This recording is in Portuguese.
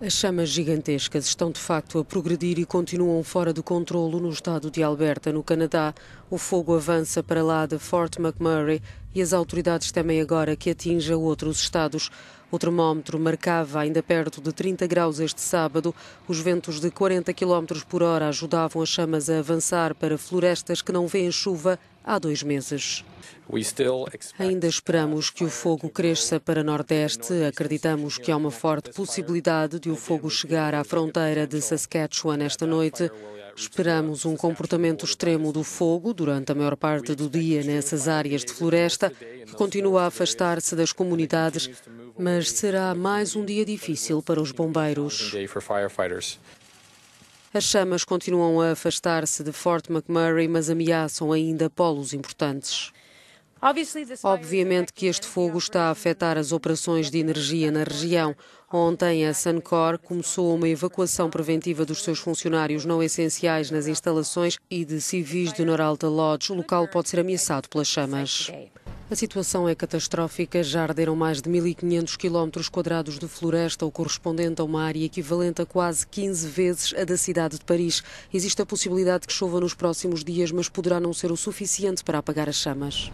As chamas gigantescas estão de facto a progredir e continuam fora de controlo no estado de Alberta, no Canadá. O fogo avança para lá de Fort McMurray e as autoridades temem agora que atinja outros estados. O termómetro marcava ainda perto de 30 graus este sábado. Os ventos de 40 km por hora ajudavam as chamas a avançar para florestas que não vêem chuva há dois meses. Ainda esperamos que o fogo cresça para Nordeste. Acreditamos que há uma forte possibilidade de o fogo chegar à fronteira de Saskatchewan esta noite. Esperamos um comportamento extremo do fogo durante a maior parte do dia nessas áreas de floresta, que continua a afastar-se das comunidades, mas será mais um dia difícil para os bombeiros. As chamas continuam a afastar-se de Fort McMurray, mas ameaçam ainda polos importantes. Obviamente que este fogo está a afetar as operações de energia na região. Ontem, a Suncor começou uma evacuação preventiva dos seus funcionários não essenciais nas instalações e de civis de Noralta Lodge. O local pode ser ameaçado pelas chamas. A situação é catastrófica. Já arderam mais de 1.500 quilómetros quadrados de floresta, o correspondente a uma área equivalente a quase 15 vezes a da cidade de Paris. Existe a possibilidade que chova nos próximos dias, mas poderá não ser o suficiente para apagar as chamas.